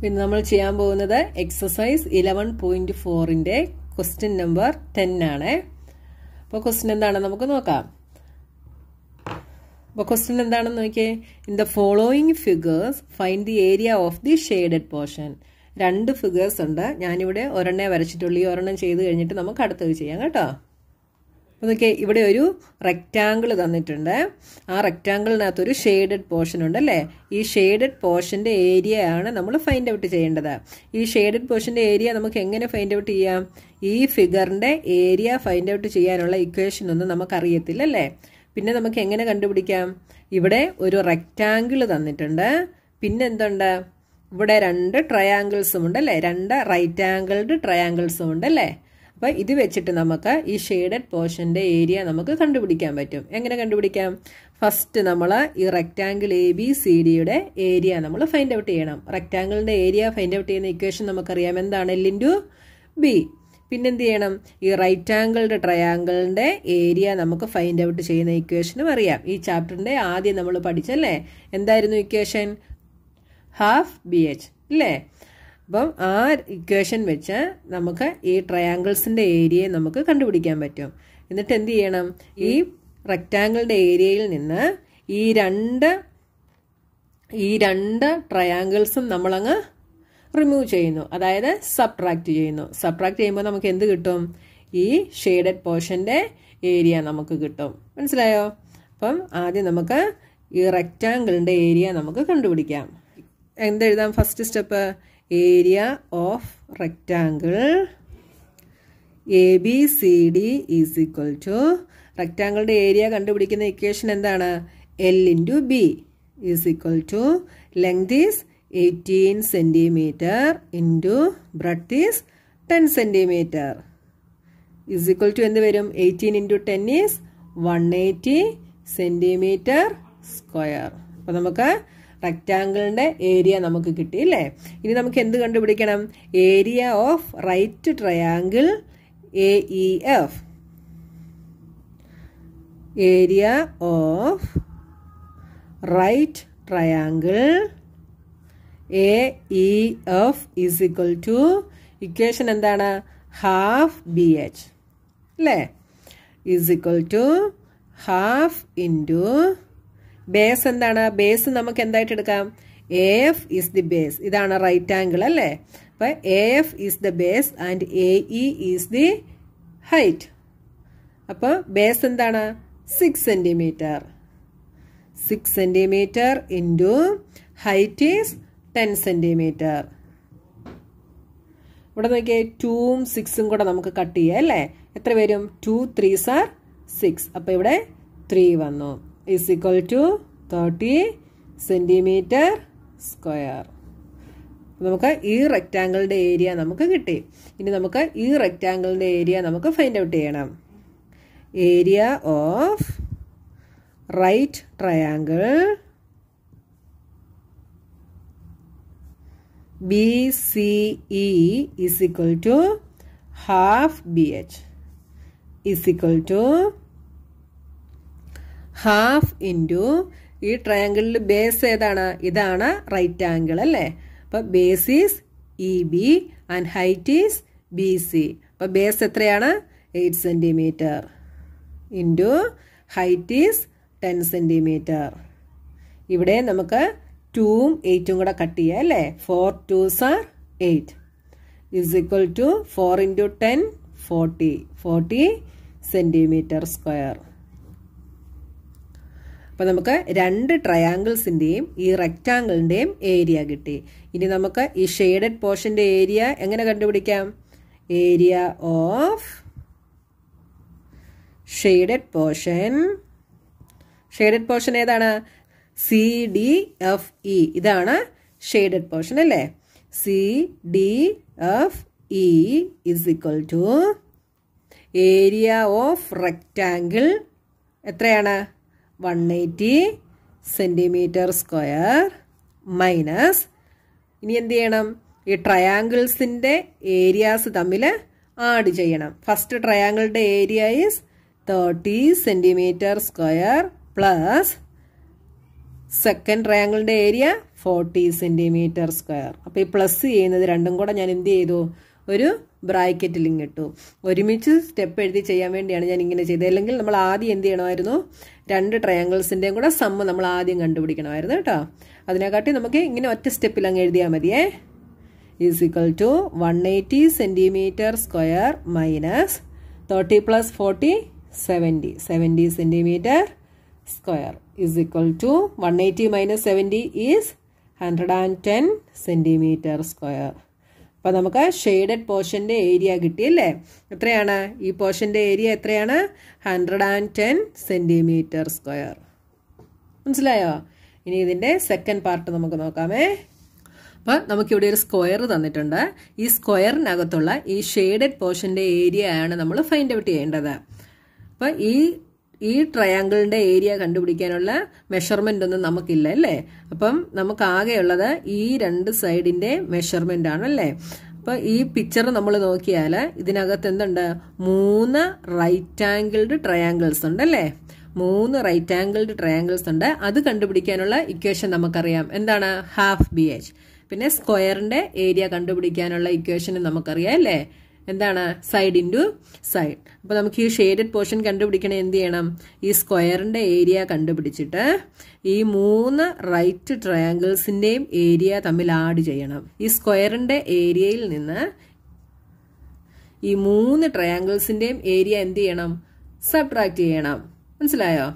പിന്നെ നമ്മൾ ചെയ്യാൻ പോകുന്നത് എക്സസൈസ് ഇലവൻ പോയിന്റ് ഫോറിന്റെ ക്വസ്റ്റ്യൻ നമ്പർ ടെൻ ആണ് അപ്പോൾ ക്വസ്റ്റ്യൻ എന്താണെന്ന് നമുക്ക് നോക്കാം അപ്പോൾ ക്വസ്റ്റ്യൻ എന്താണെന്ന് നോക്കിയേ in the following figures find the area of the shaded portion രണ്ട് ഫിഗേഴ്സ് ഉണ്ട് ഞാനിവിടെ ഒരെണ്ണേ വരച്ചിട്ടുള്ളൂ ഈ ഒരെണ്ണം ചെയ്ത് കഴിഞ്ഞിട്ട് നമുക്ക് അടുത്തത് ചെയ്യാം കേട്ടോ അപ്പോൾ നോക്കിയാൽ ഇവിടെ ഒരു റെക്റ്റാങ്കിൾ തന്നിട്ടുണ്ട് ആ ഒരു ഷെയ്ഡഡ് പോർഷൻ ഉണ്ട് അല്ലേ ഈ ഷെയ്ഡഡ് പോർഷൻ്റെ ഏരിയ ആണ് നമ്മൾ ഫൈൻഡ് ഔട്ട് ചെയ്യേണ്ടത് ഈ ഷെയ്ഡഡ് പോർഷൻ്റെ ഏരിയ നമുക്ക് എങ്ങനെ ഫൈൻഡ് ഔട്ട് ചെയ്യാം ഈ ഫിഗറിൻ്റെ ഏരിയ ഫൈൻഡ് ഔട്ട് ചെയ്യാനുള്ള ഇക്വേഷൻ ഒന്നും നമുക്കറിയത്തില്ല അല്ലേ പിന്നെ നമുക്ക് എങ്ങനെ കണ്ടുപിടിക്കാം ഇവിടെ ഒരു റെക്റ്റാങ്കിൾ തന്നിട്ടുണ്ട് പിന്നെന്തുണ്ട് ഇവിടെ രണ്ട് ട്രയാങ്കിൾസും ഉണ്ട് അല്ലേ രണ്ട് റൈറ്റ് ആംഗിൾഡ് ട്രയാങ്കിൾസും ഉണ്ട് അല്ലേ അപ്പോൾ ഇത് വെച്ചിട്ട് നമുക്ക് ഈ ഷെയ്ഡഡ് പോർഷൻ്റെ ഏരിയ നമുക്ക് കണ്ടുപിടിക്കാൻ പറ്റും എങ്ങനെ കണ്ടുപിടിക്കാം ഫസ്റ്റ് നമ്മൾ ഈ റെക്റ്റാങ്കിൾ എ ബി സി ഡിയുടെ ഏരിയ നമ്മൾ ഫൈൻഡ് ഔട്ട് ചെയ്യണം റെക്റ്റാങ്കിളിൻ്റെ ഏരിയ ഫൈൻഡ് ഔട്ട് ചെയ്യുന്ന ഇക്വേഷൻ നമുക്കറിയാം എന്താണ് എൽ ഇൻറ്റു ബി പിന്നെന്ത് ചെയ്യണം ഈ റൈറ്റ് ആംഗിളുടെ ട്രയാങ്കിളിൻ്റെ ഏരിയ നമുക്ക് ഫൈൻഡ് ഔട്ട് ചെയ്യുന്ന ഇക്വേഷനും അറിയാം ഈ ചാപ്റ്ററിൻ്റെ ആദ്യം നമ്മൾ പഠിച്ചല്ലേ എന്തായിരുന്നു ഇക്വേഷൻ ഹാഫ് ബി എച്ച് അല്ലേ അപ്പം ആ ഇക്വേഷൻ വെച്ച് നമുക്ക് ഈ ട്രയാങ്കിൾസിൻ്റെ ഏരിയയെ നമുക്ക് കണ്ടുപിടിക്കാൻ പറ്റും എന്നിട്ട് എന്ത് ചെയ്യണം ഈ റെക്റ്റാങ്കിളിൻ്റെ ഏരിയയിൽ നിന്ന് ഈ രണ്ട് ഈ രണ്ട് ട്രയാങ്കിൾസും നമ്മളങ്ങ് റിമൂവ് ചെയ്യുന്നു അതായത് സബ്ട്രാക്ട് ചെയ്യുന്നു സബ്ട്രാക്ട് ചെയ്യുമ്പോൾ നമുക്ക് എന്ത് കിട്ടും ഈ ഷെയ്ഡഡ് പോർഷൻ്റെ ഏരിയ നമുക്ക് കിട്ടും മനസ്സിലായോ അപ്പം ആദ്യം നമുക്ക് ഈ റെക്റ്റാങ്കിളിൻ്റെ ഏരിയ നമുക്ക് കണ്ടുപിടിക്കാം എന്തെഴുതാം first step area of rectangle ABCD is equal to റെക്റ്റാങ്കിളുടെ ഏരിയ കണ്ടുപിടിക്കുന്ന ഇക്വേഷൻ എന്താണ് L into B is equal to length is eighteen centimetre into breadth is ten centimetre is equal to എന്ത് വരും eighteen into ten is one eighty centimetre square അപ്പോൾ നമുക്ക് റെക്റ്റാങ്കിളിൻ്റെ area നമുക്ക് കിട്ടി അല്ലേ ഇനി നമുക്ക് എന്ത് കണ്ടുപിടിക്കണം area of right triangle A E F area of right triangle A E F is equal to equation എന്താണ് ഹാഫ് ബി എച്ച് അല്ലേ is equal to half into base എന്താണ് ബേസ് നമുക്ക് എന്തായിട്ട് എടുക്കാം A F is the base ഇതാണ് right angle അല്ലേ അപ്പോൾ A F is the base and A E is the height അപ്പോൾ ബേസ് എന്താണ് six centimetre six centimetre into height is ten centimetre ഇവിടെ നോക്കിയേ ടൂവും സിക്സും കൂടെ നമുക്ക് കട്ട് ചെയ്യാം അല്ലേ എത്ര വരും ടു ത്രീ സാർ സിക്സ് അപ്പോൾ ഇവിടെ ത്രീ വന്നു is equal to 30 centimetre square. നമുക്ക് ഈ റെക്റ്റാങ്കിളിൻ്റെ ഏരിയ നമുക്ക് കിട്ടി ഇനി നമുക്ക് ഈ റെക്റ്റാങ്കിളിൻ്റെ ഏരിയ നമുക്ക് ഫൈൻഡ് ഔട്ട് ചെയ്യണം area of right triangle B C E is equal to half B H is equal to half into ഈ ട്രയാങ്കിളിൽ ബേസ് ഏതാണ് ഇതാണ് റൈറ്റ് ആംഗിൾ അല്ലേ അപ്പം base is E e B and height is B C അപ്പം base എത്രയാണ് eight centimetre into height is ten centimetre ഇവിടെ നമുക്ക് ടൂവും എയ്റ്റും കൂടെ കട്ട് ചെയ്യാം അല്ലേ four twos are eight is equal to four into ten forty forty centimetre square അപ്പോൾ നമുക്ക് രണ്ട് ട്രയാങ്കിൾസിൻ്റെയും ഈ റെക്റ്റാങ്കിളിൻ്റെയും ഏരിയ കിട്ടി ഇനി നമുക്ക് ഈ ഷെയ്ഡഡ് പോർഷൻ്റെ ഏരിയ എങ്ങനെ കണ്ടുപിടിക്കാം area of shaded portion shaded portion ഏതാണ് സി ഡി എഫ് ഇ ഇതാണ് ഷെയ്ഡഡ് പോർഷൻ അല്ലേ C D F E is equal to area of rectangle എത്രയാണ് one eighty centimetre square minus ഇനി എന്ത് ചെയ്യണം ഈ ട്രയാങ്കിൾസിൻ്റെ ഏരിയാസ് തമ്മിൽ ആഡ് ചെയ്യണം ഫസ്റ്റ് ട്രയാങ്കിളിൻ്റെ area is thirty centimetre square plus second ട്രയാങ്കിളിൻ്റെ ഏരിയ ഫോർട്ടി സെൻറ്റിമീറ്റർ സ്ക്വയർ അപ്പോൾ ഈ പ്ലസ് ചെയ്യുന്നത് രണ്ടും കൂടെ ഞാൻ എന്ത് ചെയ്തു ഒരു ബ്രാക്കറ്റിൽ ഇങ്ങിട്ടു ഒരുമിച്ച് സ്റ്റെപ്പ് എഴുതി ചെയ്യാൻ വേണ്ടിയാണ് ഞാൻ ഇങ്ങനെ ചെയ്തത് അല്ലെങ്കിൽ നമ്മൾ ആദ്യം എന്ത് ചെയ്യണമായിരുന്നു രണ്ട് ട്രയാങ്കിൾസിൻ്റെയും കൂടെ സമ്മ നമ്മൾ ആദ്യം കണ്ടുപിടിക്കണമായിരുന്നു കേട്ടോ അതിനെക്കാട്ടി നമുക്ക് ഇങ്ങനെ ഒറ്റ സ്റ്റെപ്പിൽ അങ്ങ് എഴുതിയാൽ മതിയേ is equal to one eighty centimetre square minus thirty plus forty seventy seventy centimetre square is equal to one eighty minus seventy is hundred and ten centimetre square അപ്പോൾ നമുക്ക് ഷെയ്ഡഡ് പോർഷൻ്റെ ഏരിയ കിട്ടി അല്ലേ എത്രയാണ് ഈ പോർഷൻ്റെ ഏരിയ എത്രയാണ് hundred and ten centimetre square മനസ്സിലായോ ഇനി ഇതിൻ്റെ സെക്കൻഡ് പാർട്ട് നമുക്ക് നോക്കാമേ അപ്പോൾ നമുക്കിവിടെ ഒരു സ്ക്വയർ തന്നിട്ടുണ്ട് ഈ സ്ക്വയറിനകത്തുള്ള ഈ ഷെയ്ഡഡ് പോർഷൻ്റെ ഏരിയ ആണ് നമ്മൾ ഫൈൻഡ് ഔട്ട് ചെയ്യേണ്ടത് അപ്പോൾ ഈ ഈ ട്രയാങ്കിളിന്റെ ഏരിയ കണ്ടുപിടിക്കാനുള്ള മെഷർമെന്റ് ഒന്നും നമുക്കില്ല അല്ലേ അപ്പം നമുക്ക് ആകെയുള്ളത് ഈ രണ്ട് സൈഡിന്റെ മെഷർമെന്റ് ആണ് അല്ലേ അപ്പോൾ ഈ പിക്ചർ നമ്മൾ നോക്കിയാൽ ഇതിനകത്ത് എന്തുണ്ട് മൂന്ന് റൈറ്റ് ആംഗിൾഡ് ട്രയാങ്കിൾസ് ഉണ്ട് അല്ലേ മൂന്ന് റൈറ്റ് ആംഗിൾഡ് ട്രയാങ്കിൾസ് ഉണ്ട് അത് കണ്ടുപിടിക്കാനുള്ള ഇക്വേഷൻ നമുക്കറിയാം എന്താണ് ഹാഫ് ബി എച്ച് പിന്നെ സ്ക്വയറിന്റെ ഏരിയ കണ്ടുപിടിക്കാനുള്ള ഇക്വേഷനും നമുക്കറിയാം അല്ലേ എന്താണ് സൈഡ് ഇൻറ്റു സൈഡ് അപ്പോൾ നമുക്ക് ഈ ഷെയ്ഡഡ് പോർഷൻ കണ്ടുപിടിക്കണേ എന്ത് ചെയ്യണം ഈ സ്ക്വയറിൻ്റെ ഏരിയ കണ്ടുപിടിച്ചിട്ട് ഈ മൂന്ന് റൈറ്റ് ട്രയാങ്കിൾസിൻ്റെയും ഏരിയ തമ്മിൽ ആഡ് ചെയ്യണം ഈ സ്ക്വയറിൻ്റെ ഏരിയയിൽ നിന്ന് ഈ മൂന്ന് ട്രയാങ്കിൾസിൻ്റെയും ഏരിയ എന്ത് ചെയ്യണം സബ്ട്രാക്ട് ചെയ്യണം മനസ്സിലായോ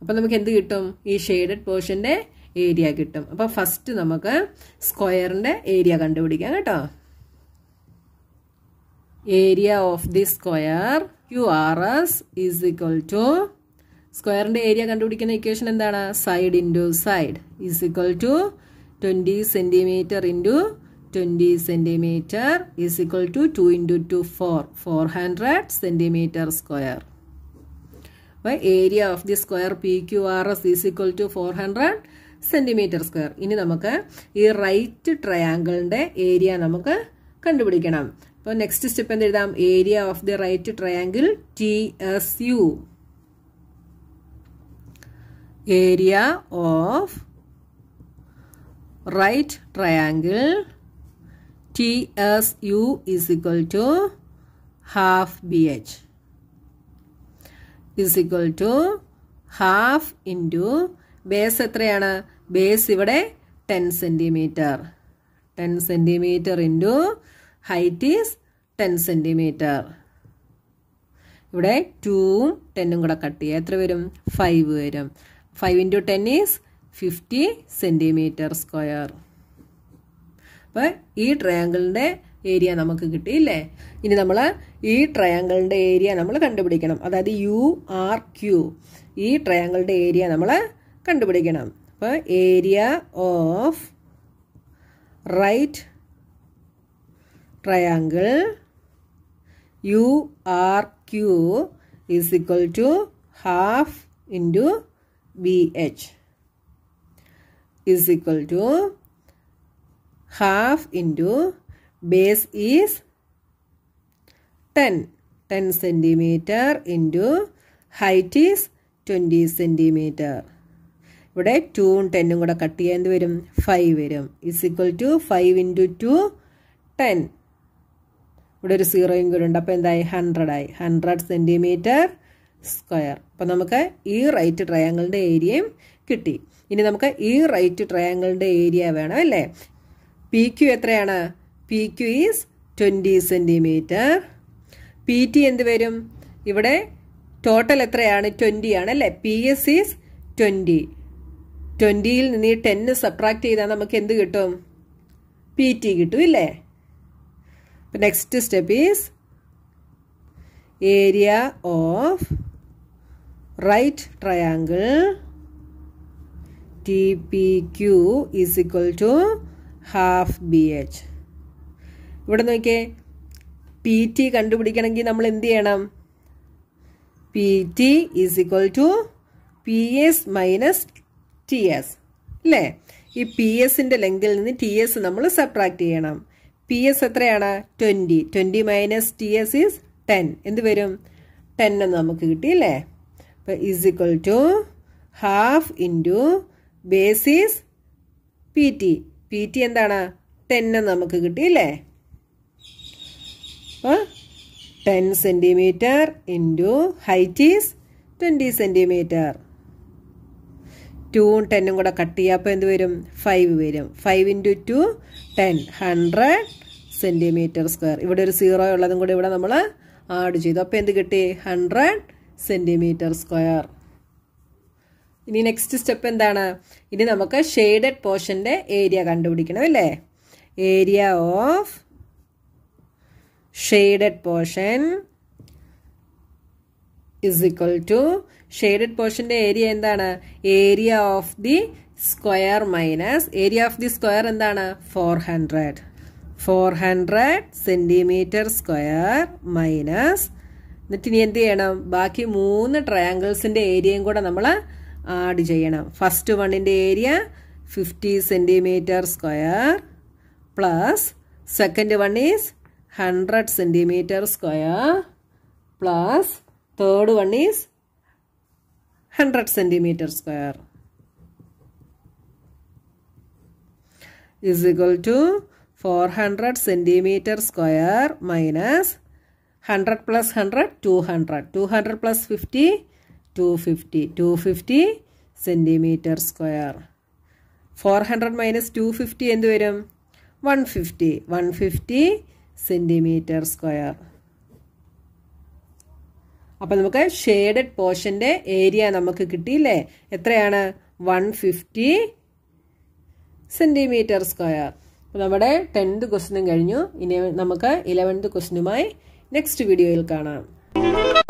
അപ്പം നമുക്ക് എന്ത് കിട്ടും ഈ ഷെയ്ഡഡ് പോർഷൻ്റെ ഏരിയ കിട്ടും അപ്പോൾ ഫസ്റ്റ് നമുക്ക് സ്ക്വയറിൻ്റെ ഏരിയ കണ്ടുപിടിക്കാം കേട്ടോ area of the square U R S is equal to സ്ക്വയറിൻ്റെ ഏരിയ കണ്ടുപിടിക്കുന്ന ഇക്വേഷൻ എന്താണ് side into side is equal to twenty centimetre into twenty centimetre is equal to two into two four four hundred centimetre square അപ്പോൾ area of the square P Q R S is equal to four hundred centimetre square ഇനി നമുക്ക് ഈ right ട്രയാങ്കിളിൻ്റെ area നമുക്ക് കണ്ടുപിടിക്കണം അപ്പോൾ next step എന്ത് എഴുതാം area of the right triangle T S U area of right triangle T S U is equal to half B H is equal to half into base എത്രയാണ് base ഇവിടെ ten centimetre ten centimetre into height is ten centimetre ഇവിടെ ടൂവും ടെന്നും കൂടെ cut ചെയ്യുക എത്ര വരും five വരും five into ten is fifty centimetre square അപ്പോൾ ഈ ട്രയാങ്കിളിൻ്റെ ഏരിയ നമുക്ക് കിട്ടിയില്ലേ ഇനി നമ്മൾ ഈ ട്രയാങ്കിളിൻ്റെ ഏരിയ നമ്മൾ കണ്ടുപിടിക്കണം അതായത് യു ആർ ക്യു ഈ ട്രയാങ്കിളിൻ്റെ ഏരിയ നമ്മൾ കണ്ടുപിടിക്കണം അപ്പോൾ area of right triangle URQ is equal to half into BH is equal to half into base is 10 10 centimeter into height is 20 centimeter ഇവിടെ ടൂവും ടെന്നും കൂടെ കട്ട് ചെയ്യാൻ എന്ത് വരും 5 വരും is equal to 5 into two 10 ഇവിടെ ഒരു സീറോയും കൂടെ ഉണ്ട് അപ്പോൾ എന്തായി ഹൺഡ്രഡായി ഹൺഡ്രഡ് സെൻറ്റിമീറ്റർ സ്ക്വയർ അപ്പോൾ നമുക്ക് ഈ റൈറ്റ് ട്രയാങ്കിളിൻ്റെ ഏരിയയും കിട്ടി ഇനി നമുക്ക് ഈ റൈറ്റ് ട്രയാങ്കിളിൻ്റെ ഏരിയ വേണം അല്ലേ പി ക്യു എത്രയാണ് P Q is twenty centimetre P T എന്ത് വരും ഇവിടെ ടോട്ടൽ എത്രയാണ് ട്വൻറ്റി ആണ് അല്ലേ പി എസ് ഈസ് ട്വൻറ്റി ട്വൻറ്റിയിൽ നിന്ന് ഈ ടെന്ന് സബ്ട്രാക്ട് ചെയ്താൽ നമുക്ക് എന്ത് കിട്ടും പി ടി കിട്ടും ഇല്ലേ next step is area of right triangle T P Q is equal to half B H ഇവിടെ നോക്കിയേ പി ടി കണ്ടുപിടിക്കണമെങ്കിൽ നമ്മൾ എന്ത് ചെയ്യണം P T is equal to P S minus T S അല്ലേ ഈ പി എസിൻ്റെ ലെങ്കിൽ നിന്ന് ടി എസ് നമ്മൾ സബ്ട്രാക്ട് ചെയ്യണം പി എസ് എത്രയാണ് twenty twenty minus T S is ten എന്ത് വരും ടെൻ എന്ന് നമുക്ക് കിട്ടി അല്ലേ അപ്പം is equal to half into base is P T P T എന്താണ് ടെൻ എന്ന് നമുക്ക് കിട്ടി അല്ലേ അപ്പോൾ ten centimetre into height is twenty centimetre ടൂവും ടെന്നും കൂടെ കട്ട് ചെയ്യുക അപ്പോൾ എന്ത് വരും ഫൈവ് വരും five into two ten hundred centimetre square ഇവിടെ ഒരു സീറോ ഉള്ളതും കൂടി ഇവിടെ നമ്മൾ ആഡ് ചെയ്തു അപ്പോൾ എന്ത് കിട്ടി ഹൺഡ്രഡ് സെൻറ്റിമീറ്റർ സ്ക്വയർ ഇനി നെക്സ്റ്റ് സ്റ്റെപ്പ് എന്താണ് ഇനി നമുക്ക് ഷെയ്ഡഡ് പോർഷൻ്റെ ഏരിയ കണ്ടുപിടിക്കണം അല്ലേ area of shaded portion is equal to shaded പോർഷന്റെ ഏരിയ എന്താണ് area of the square minus area of the square എന്താണ് four hundred four hundred centimetre square minus എന്നിട്ട് ഇനി എന്ത് ചെയ്യണം ബാക്കി മൂന്ന് ട്രയാങ്കിൾസിന്റെ ഏരിയയും കൂടെ നമ്മൾ ആഡ് ചെയ്യണം ഫസ്റ്റ് വണ്ണിന്റെ area fifty centimetre square plus second one is hundred centimetre square plus third one is hundred centimetre square is equal to 400 centimeter square minus 100 plus 100 200 200 plus 50 250 250 centimeter square 400 minus 250 എന്ത് വരും 150 150 centimeter square അപ്പോൾ നമുക്ക് shaded പോർഷൻ്റെ area നമുക്ക് കിട്ടിയില്ലേ എത്രയാണ് one fifty centimetre square അപ്പോൾ നമ്മുടെ ടെൻത്ത് ക്വസ്റ്റിനും കഴിഞ്ഞു ഇനി നമുക്ക് ഇലവൻത്ത് ക്വസ്റ്റിനുമായി നെക്സ്റ്റ് വീഡിയോയിൽ കാണാം